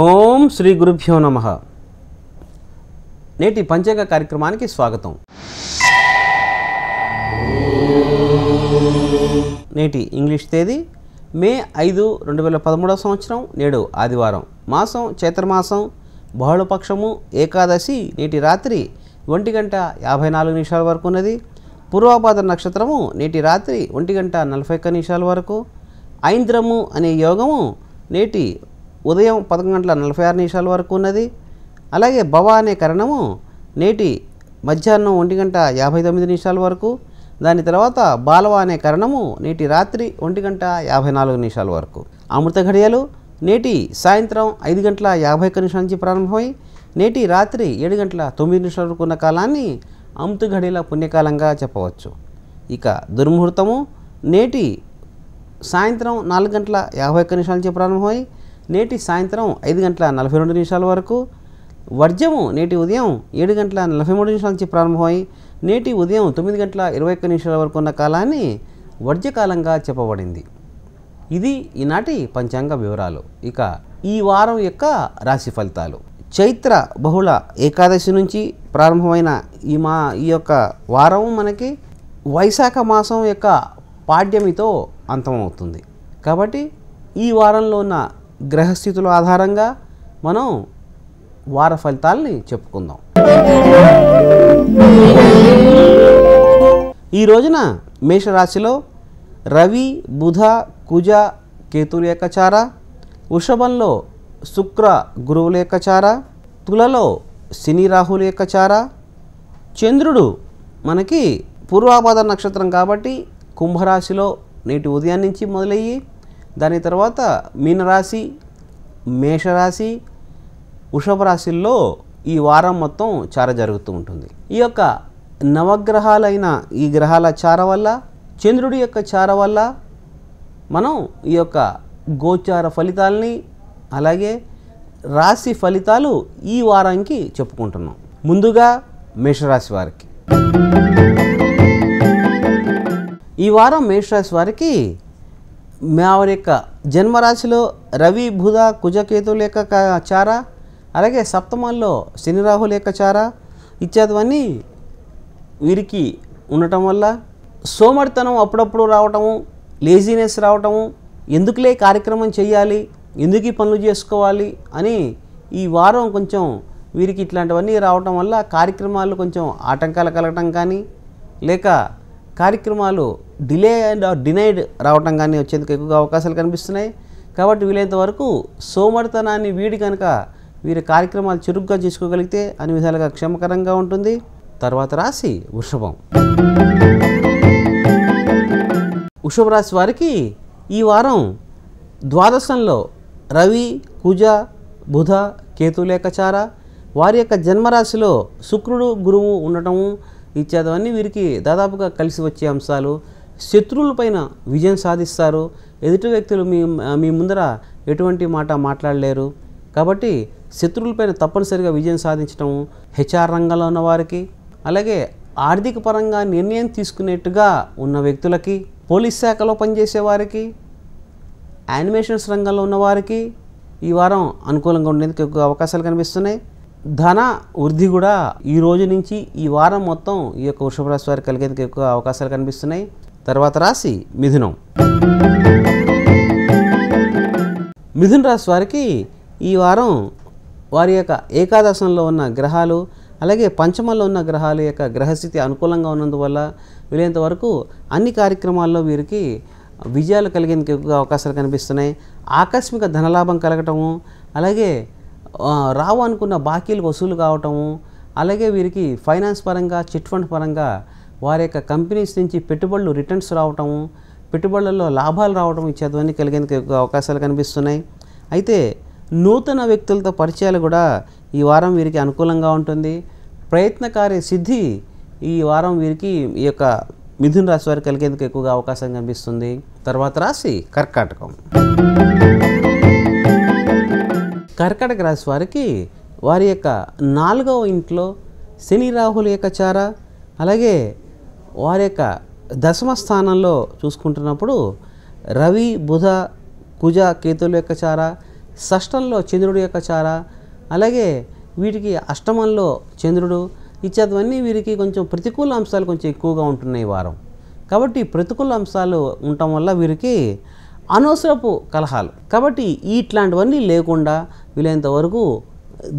ఓం శ్రీ గురుభ్యో నమ నేటి పంచాంగ కార్యక్రమానికి స్వాగతం నేటి ఇంగ్లీష్ తేదీ మే ఐదు రెండు వేల పదమూడవ సంవత్సరం నేడు ఆదివారం మాసం చైత్రమాసం బహుళపక్షము ఏకాదశి నేటి రాత్రి ఒంటి గంట యాభై నాలుగు నిమిషాల వరకు ఉన్నది పూర్వాపాద నక్షత్రము నేటి రాత్రి ఒంటి గంట నలభై ఒక్క నిమిషాల వరకు ఐంద్రము అనే యోగము నేటి ఉదయం పదకొండు గంటల నలభై ఆరు నిమిషాల వరకు ఉన్నది అలాగే భవ అనే కరణము నేటి మధ్యాహ్నం ఒంటి గంట యాభై తొమ్మిది నిమిషాల వరకు దాని తర్వాత బాలవ అనే కరణము నేటి రాత్రి ఒంటి గంట యాభై నాలుగు నిమిషాల వరకు అమృత ఘడియలు నేటి సాయంత్రం ఐదు గంటల యాభై ఒక్క నిమిషాల నుంచి ప్రారంభమై నేటి రాత్రి ఏడు గంటల తొమ్మిది నిమిషాల వరకు ఉన్న కాలాన్ని అమృత ఘడియల పుణ్యకాలంగా చెప్పవచ్చు ఇక దుర్ముహూర్తము నేటి సాయంత్రం నాలుగు గంటల యాభై ఒక్క నిమిషాల నుంచి ప్రారంభమై నేటి సాయంత్రం ఐదు గంటల నలభై రెండు నిమిషాల వరకు వర్జము నేటి ఉదయం ఏడు గంటల నలభై మూడు నిమిషాల నుంచి ప్రారంభమై నేటి ఉదయం తొమ్మిది గంటల ఇరవై ఒక్క నిమిషాల వరకు ఉన్న కాలాన్ని వర్జ్యకాలంగా చెప్పబడింది ఇది ఈనాటి పంచాంగ వివరాలు ఇక ఈ వారం యొక్క రాశి ఫలితాలు చైత్ర బహుళ ఏకాదశి నుంచి ప్రారంభమైన ఈ మా ఈ యొక్క వారం మనకి వైశాఖ మాసం యొక్క పాడ్యమితో అంతమవుతుంది కాబట్టి ఈ వారంలో ఉన్న గ్రహస్థితుల ఆధారంగా మనం వార ఫలితాలని చెప్పుకుందాం ఈ రోజున మేషరాశిలో రవి బుధ కుజ కేతుల యొక్క చార వృషభంలో శుక్ర గురువుల యొక్క చార తులలో శని రాహుల యొక్క చార చంద్రుడు మనకి పూర్వాపాద నక్షత్రం కాబట్టి కుంభరాశిలో నేటి ఉదయం నుంచి మొదలయ్యి దాని తర్వాత మీనరాశి మేషరాశి వృషభ రాశుల్లో ఈ వారం మొత్తం చార జరుగుతూ ఉంటుంది ఈ యొక్క నవగ్రహాలైన ఈ గ్రహాల చార వల్ల చంద్రుడి యొక్క చార వల్ల మనం ఈ యొక్క గోచార ఫలితాలని అలాగే రాశి ఫలితాలు ఈ వారానికి చెప్పుకుంటున్నాం ముందుగా మేషరాశి వారికి ఈ వారం మేషరాశి వారికి ఆవిడ యొక్క జన్మరాశిలో రవి బుధ కుజకేతుల యొక్క చార అలాగే సప్తమంలో శని రాహుల యొక్క చార ఇత్యాదివన్నీ వీరికి ఉండటం వల్ల సోమరితనం అప్పుడప్పుడు రావటము లేజీనెస్ రావటము ఎందుకులే కార్యక్రమం చేయాలి ఎందుకు ఈ పనులు చేసుకోవాలి అని ఈ వారం కొంచెం వీరికి ఇట్లాంటివన్నీ రావటం వల్ల కార్యక్రమాలు కొంచెం ఆటంకాలు కలగటం కానీ లేక కార్యక్రమాలు డిలే అండ్ ఆర్ డినైడ్ రావటం కానీ వచ్చేందుకు ఎక్కువగా అవకాశాలు కనిపిస్తున్నాయి కాబట్టి వీలైనంత వరకు సోమరితనాన్ని వీడి కనుక వీరి కార్యక్రమాలు చురుగ్గా చేసుకోగలిగితే అన్ని విధాలుగా క్షేమకరంగా ఉంటుంది తర్వాత రాశి వృషభం వృషభ రాశి వారికి ఈ వారం ద్వాదశంలో రవి కుజ బుధ కేతులేఖచార వారి యొక్క జన్మరాశిలో శుక్రుడు గురువు ఉండటము అన్నీ వీరికి దాదాపుగా కలిసి వచ్చే అంశాలు శత్రువులపైన విజయం సాధిస్తారు ఎదుటి వ్యక్తులు మీ మీ ముందర ఎటువంటి మాట మాట్లాడలేరు కాబట్టి శత్రువులపైన తప్పనిసరిగా విజయం సాధించడం హెచ్ఆర్ రంగంలో ఉన్న వారికి అలాగే ఆర్థిక పరంగా నిర్ణయం తీసుకునేట్టుగా ఉన్న వ్యక్తులకి పోలీస్ శాఖలో పనిచేసే వారికి యానిమేషన్స్ రంగంలో ఉన్నవారికి ఈ వారం అనుకూలంగా ఉండేందుకు ఎక్కువ అవకాశాలు కనిపిస్తున్నాయి ధన వృద్ధి కూడా ఈ రోజు నుంచి ఈ వారం మొత్తం ఈ యొక్క వృషభరాశి వారికి కలిగేందుకు ఎక్కువ అవకాశాలు కనిపిస్తున్నాయి తర్వాత రాశి మిథునం మిథున రాశి వారికి ఈ వారం వారి యొక్క ఏకాదశంలో ఉన్న గ్రహాలు అలాగే పంచమంలో ఉన్న గ్రహాల యొక్క గ్రహస్థితి అనుకూలంగా ఉన్నందువల్ల వీలైనంత వరకు అన్ని కార్యక్రమాల్లో వీరికి విజయాలు కలిగేందుకు ఎక్కువ అవకాశాలు కనిపిస్తున్నాయి ఆకస్మిక ధనలాభం కలగటము అలాగే రావు అనుకున్న బాకీలు వసూలు కావటము అలాగే వీరికి ఫైనాన్స్ పరంగా చిట్ ఫండ్ పరంగా వారి యొక్క కంపెనీస్ నుంచి పెట్టుబడులు రిటర్న్స్ రావటము పెట్టుబడులలో లాభాలు రావడం ఇచ్చేటువంటి కలిగేందుకు అవకాశాలు కనిపిస్తున్నాయి అయితే నూతన వ్యక్తులతో పరిచయాలు కూడా ఈ వారం వీరికి అనుకూలంగా ఉంటుంది ప్రయత్నకారి సిద్ధి ఈ వారం వీరికి ఈ యొక్క మిథున రాశి వారికి కలిగేందుకు ఎక్కువగా అవకాశం కనిపిస్తుంది తర్వాత రాశి కర్కాటకం కర్కటక రాశి వారికి వారి యొక్క నాలుగవ ఇంట్లో శని రాహుల యొక్క చార అలాగే వారి యొక్క దశమ స్థానంలో చూసుకుంటున్నప్పుడు రవి బుధ కుజ కేతుల యొక్క చార షష్టంలో చంద్రుడి యొక్క చార అలాగే వీటికి అష్టమంలో చంద్రుడు ఇచ్చేదవన్నీ వీరికి కొంచెం ప్రతికూల అంశాలు కొంచెం ఎక్కువగా ఉంటున్నాయి వారం కాబట్టి ప్రతికూల అంశాలు ఉండటం వల్ల వీరికి అనవసరపు కలహాలు కాబట్టి ఇట్లాంటివన్నీ లేకుండా వీలైనంత వరకు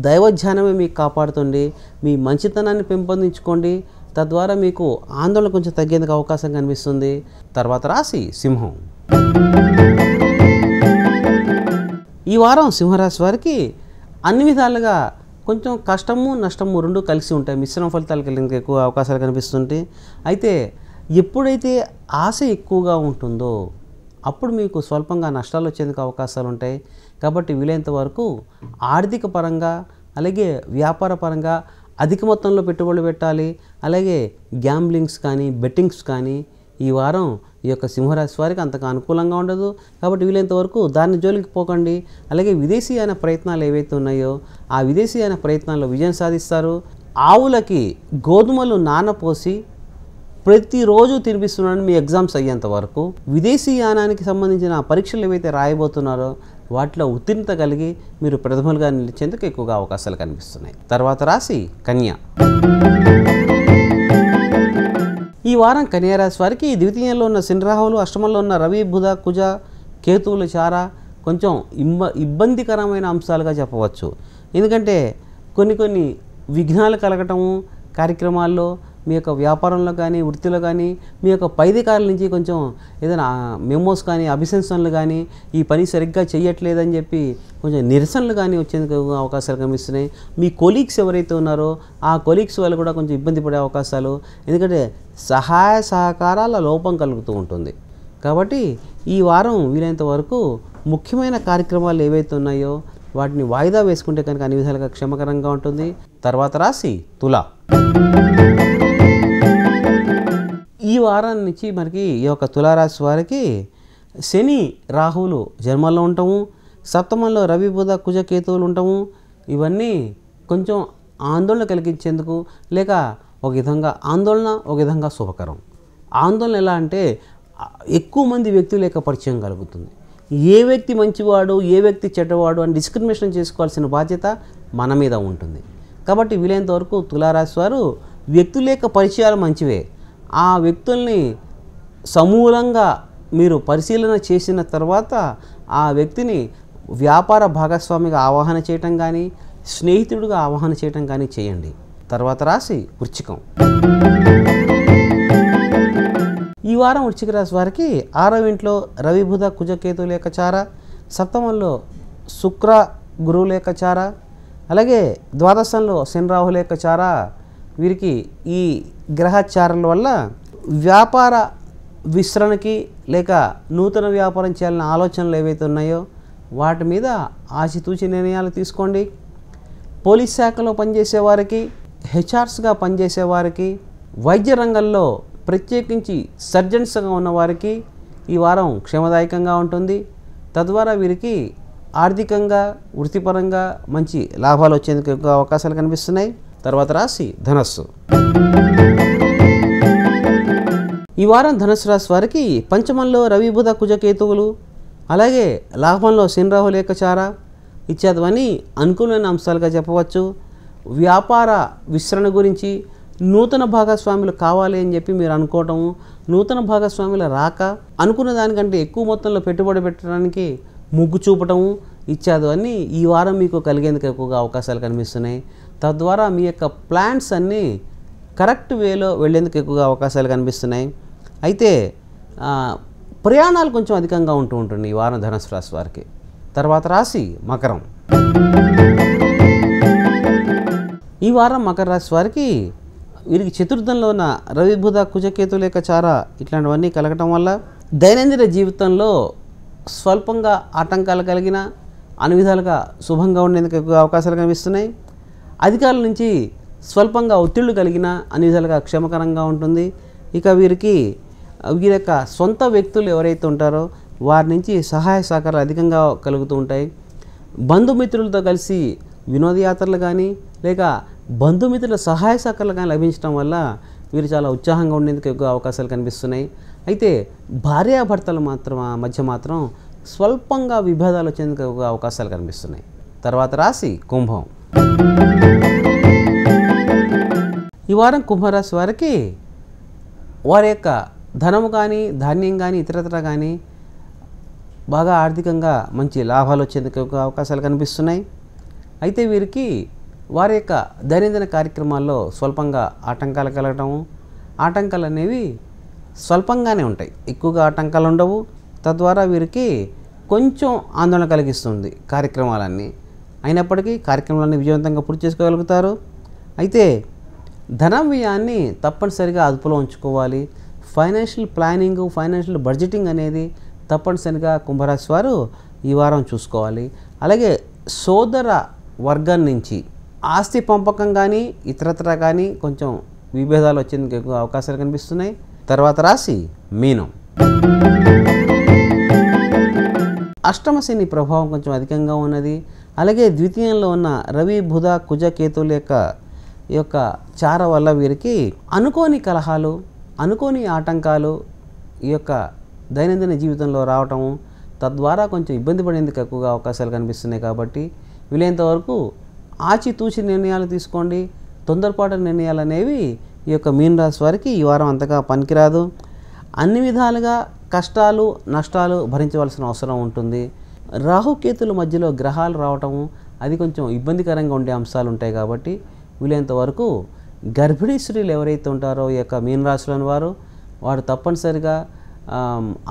దైవధ్యానమే మీకు కాపాడుతుంది మీ మంచితనాన్ని పెంపొందించుకోండి తద్వారా మీకు ఆందోళన కొంచెం తగ్గేందుకు అవకాశం కనిపిస్తుంది తర్వాత రాశి సింహం ఈ వారం సింహరాశి వారికి అన్ని విధాలుగా కొంచెం కష్టము నష్టము రెండు కలిసి ఉంటాయి మిశ్రమ ఫలితాలు కలిగేందుకు ఎక్కువ అవకాశాలు కనిపిస్తుంటాయి అయితే ఎప్పుడైతే ఆశ ఎక్కువగా ఉంటుందో అప్పుడు మీకు స్వల్పంగా నష్టాలు వచ్చేందుకు అవకాశాలు ఉంటాయి కాబట్టి వీలైనంత వరకు ఆర్థిక పరంగా అలాగే వ్యాపార పరంగా అధిక మొత్తంలో పెట్టుబడులు పెట్టాలి అలాగే గ్యాంబ్లింగ్స్ కానీ బెట్టింగ్స్ కానీ ఈ వారం ఈ యొక్క సింహరాశి వారికి అంతగా అనుకూలంగా ఉండదు కాబట్టి వీలైనంత వరకు దాని జోలికి పోకండి అలాగే విదేశీ అయిన ప్రయత్నాలు ఏవైతే ఉన్నాయో ఆ విదేశీ అయిన ప్రయత్నాల్లో విజయం సాధిస్తారు ఆవులకి గోధుమలు నానపోసి ప్రతిరోజు తినిపిస్తున్నాను మీ ఎగ్జామ్స్ అయ్యేంత వరకు విదేశీ యానానికి సంబంధించిన పరీక్షలు ఏవైతే రాయబోతున్నారో వాటిలో ఉత్తీర్ణత కలిగి మీరు ప్రథములుగా నిలిచేందుకు ఎక్కువగా అవకాశాలు కనిపిస్తున్నాయి తర్వాత రాశి కన్య ఈ వారం కన్యా రాశి వారికి ద్వితీయంలో ఉన్న శనిరాహువులు అష్టమంలో ఉన్న రవి బుధ కుజ కేతువులు చారా కొంచెం ఇబ్బ ఇబ్బందికరమైన అంశాలుగా చెప్పవచ్చు ఎందుకంటే కొన్ని కొన్ని విఘ్నాలు కలగటము కార్యక్రమాల్లో మీ యొక్క వ్యాపారంలో కానీ వృత్తిలో కానీ మీ యొక్క పైదికారుల నుంచి కొంచెం ఏదైనా మెమోస్ కానీ అభిశంసనలు కానీ ఈ పని సరిగ్గా చేయట్లేదని చెప్పి కొంచెం నిరసనలు కానీ వచ్చేందుకు అవకాశాలు కనిపిస్తున్నాయి మీ కొలీగ్స్ ఎవరైతే ఉన్నారో ఆ కొలీగ్స్ వాళ్ళు కూడా కొంచెం ఇబ్బంది పడే అవకాశాలు ఎందుకంటే సహాయ సహకారాల లోపం కలుగుతూ ఉంటుంది కాబట్టి ఈ వారం వీలైనంత వరకు ముఖ్యమైన కార్యక్రమాలు ఏవైతే ఉన్నాయో వాటిని వాయిదా వేసుకుంటే కనుక అన్ని విధాలుగా క్షమకరంగా ఉంటుంది తర్వాత రాసి తులా ఈ వారం నుంచి మనకి ఈ యొక్క తులారాశి వారికి శని రాహువులు జన్మల్లో ఉంటాము సప్తమంలో రవి బుధ కుజ కేతువులు ఉంటాము ఇవన్నీ కొంచెం ఆందోళన కలిగించేందుకు లేక ఒక విధంగా ఆందోళన ఒక విధంగా శుభకరం ఆందోళన ఎలా అంటే ఎక్కువ మంది వ్యక్తులు లేక పరిచయం కలుగుతుంది ఏ వ్యక్తి మంచివాడు ఏ వ్యక్తి చెడ్డవాడు అని డిస్క్రిమినేషన్ చేసుకోవాల్సిన బాధ్యత మన మీద ఉంటుంది కాబట్టి వీలైనంత వరకు తులారాశి వారు వ్యక్తులేక పరిచయాలు మంచివే ఆ వ్యక్తుల్ని సమూలంగా మీరు పరిశీలన చేసిన తర్వాత ఆ వ్యక్తిని వ్యాపార భాగస్వామిగా ఆవాహన చేయటం కానీ స్నేహితుడిగా ఆవాహన చేయటం కానీ చేయండి తర్వాత రాశి వృచ్చికం ఈ వారం వృచ్చిక రాశి వారికి ఆరవ ఇంట్లో రవి బుధ కుజకేతు లేఖచార సప్తమంలో శుక్ర గురువు లేఖచార అలాగే ద్వాదశంలో శని రాహు లేఖచార వీరికి ఈ గ్రహచారణ వల్ల వ్యాపార విశ్రణకి లేక నూతన వ్యాపారం చేయాలన్న ఆలోచనలు ఏవైతే ఉన్నాయో వాటి మీద ఆచితూచి నిర్ణయాలు తీసుకోండి పోలీస్ శాఖలో పనిచేసే వారికి హెచ్ఆర్స్గా పనిచేసే వారికి వైద్య రంగంలో ప్రత్యేకించి సర్జన్స్గా ఉన్నవారికి ఈ వారం క్షేమదాయకంగా ఉంటుంది తద్వారా వీరికి ఆర్థికంగా వృత్తిపరంగా మంచి లాభాలు వచ్చేందుకు అవకాశాలు కనిపిస్తున్నాయి తర్వాత రాశి ధనస్సు ఈ వారం ధనుసు రాశి వారికి పంచమంలో రవిబుధ కుజకేతువులు అలాగే లాభంలో శనిరాహుల యొక్క చార ఇత్యాదివన్నీ అనుకూలమైన అంశాలుగా చెప్పవచ్చు వ్యాపార విశ్రణ గురించి నూతన భాగస్వాములు కావాలి అని చెప్పి మీరు అనుకోవటము నూతన భాగస్వాముల రాక అనుకున్న దానికంటే ఎక్కువ మొత్తంలో పెట్టుబడి పెట్టడానికి ముగ్గు చూపటము ఇత్యాదివన్నీ ఈ వారం మీకు కలిగేందుకు ఎక్కువగా అవకాశాలు కనిపిస్తున్నాయి తద్వారా మీ యొక్క ప్లాన్స్ అన్నీ కరెక్ట్ వేలో వెళ్లేందుకు ఎక్కువగా అవకాశాలు కనిపిస్తున్నాయి అయితే ప్రయాణాలు కొంచెం అధికంగా ఉంటూ ఉంటుంది ఈ వారం ధనస్సు రాశి వారికి తర్వాత రాశి మకరం ఈ వారం మకర రాశి వారికి వీరికి చతుర్థంలో ఉన్న రవిబుధ కుజకేతు లేక చార ఇట్లాంటివన్నీ కలగటం వల్ల దైనందిన జీవితంలో స్వల్పంగా ఆటంకాలు కలిగిన అన్ని విధాలుగా శుభంగా ఉండేందుకు ఎక్కువ అవకాశాలు కనిపిస్తున్నాయి అధికారుల నుంచి స్వల్పంగా ఒత్తిళ్లు కలిగినా అన్ని విధాలుగా క్షమకరంగా ఉంటుంది ఇక వీరికి వీరి యొక్క సొంత వ్యక్తులు ఎవరైతే ఉంటారో వారి నుంచి సహాయ సహకారాలు అధికంగా కలుగుతూ ఉంటాయి బంధుమిత్రులతో కలిసి వినోదయాత్రలు కానీ లేక బంధుమిత్రుల సహాయ సహకారాలు కానీ లభించడం వల్ల వీరు చాలా ఉత్సాహంగా ఉండేందుకు ఎక్కువ అవకాశాలు కనిపిస్తున్నాయి అయితే భార్యాభర్తలు మాత్రం మధ్య మాత్రం స్వల్పంగా విభేదాలు వచ్చేందుకు అవకాశాలు కనిపిస్తున్నాయి తర్వాత రాశి కుంభం ఈ వారం కుంభరాశి వారికి వారి యొక్క ధనము కానీ ధాన్యం కానీ ఇతరత్ర కానీ బాగా ఆర్థికంగా మంచి లాభాలు వచ్చేందుకు అవకాశాలు కనిపిస్తున్నాయి అయితే వీరికి వారి యొక్క దైనందిన కార్యక్రమాల్లో స్వల్పంగా ఆటంకాలు కలగటము ఆటంకాలు అనేవి స్వల్పంగానే ఉంటాయి ఎక్కువగా ఆటంకాలు ఉండవు తద్వారా వీరికి కొంచెం ఆందోళన కలిగిస్తుంది కార్యక్రమాలన్నీ అయినప్పటికీ కార్యక్రమాలన్నీ విజయవంతంగా పూర్తి చేసుకోగలుగుతారు అయితే ధన వ్యయాన్ని తప్పనిసరిగా అదుపులో ఉంచుకోవాలి ఫైనాన్షియల్ ప్లానింగ్ ఫైనాన్షియల్ బడ్జెటింగ్ అనేది తప్పనిసరిగా కుంభరాశి వారు ఈ వారం చూసుకోవాలి అలాగే సోదర వర్గం నుంచి ఆస్తి పంపకం కానీ ఇతరత్ర కానీ కొంచెం విభేదాలు వచ్చేందుకు ఎక్కువ అవకాశాలు కనిపిస్తున్నాయి తర్వాత రాశి మీనం అష్టమశని ప్రభావం కొంచెం అధికంగా ఉన్నది అలాగే ద్వితీయంలో ఉన్న రవి బుధ కుజ కేతువుల యొక్క ఈ యొక్క చార వల్ల వీరికి అనుకోని కలహాలు అనుకోని ఆటంకాలు ఈ యొక్క దైనందిన జీవితంలో రావటము తద్వారా కొంచెం ఇబ్బంది పడేందుకు ఎక్కువగా అవకాశాలు కనిపిస్తున్నాయి కాబట్టి వీలైనంతవరకు ఆచితూచి నిర్ణయాలు తీసుకోండి తొందరపాటు నిర్ణయాలు అనేవి ఈ యొక్క మీనరాశి వారికి ఈ వారం అంతగా పనికిరాదు అన్ని విధాలుగా కష్టాలు నష్టాలు భరించవలసిన అవసరం ఉంటుంది రాహుకేతుల మధ్యలో గ్రహాలు రావటము అది కొంచెం ఇబ్బందికరంగా ఉండే అంశాలు ఉంటాయి కాబట్టి వీలైనంత వరకు గర్భిణీ స్త్రీలు ఎవరైతే ఉంటారో ఈ యొక్క మీనరాశులను వారు వారు తప్పనిసరిగా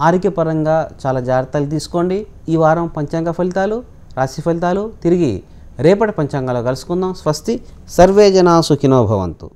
ఆరోగ్యపరంగా చాలా జాగ్రత్తలు తీసుకోండి ఈ వారం పంచాంగ ఫలితాలు రాశి ఫలితాలు తిరిగి రేపటి పంచాంగాలు కలుసుకుందాం స్వస్తి సర్వే జనా సుఖినో భవంతు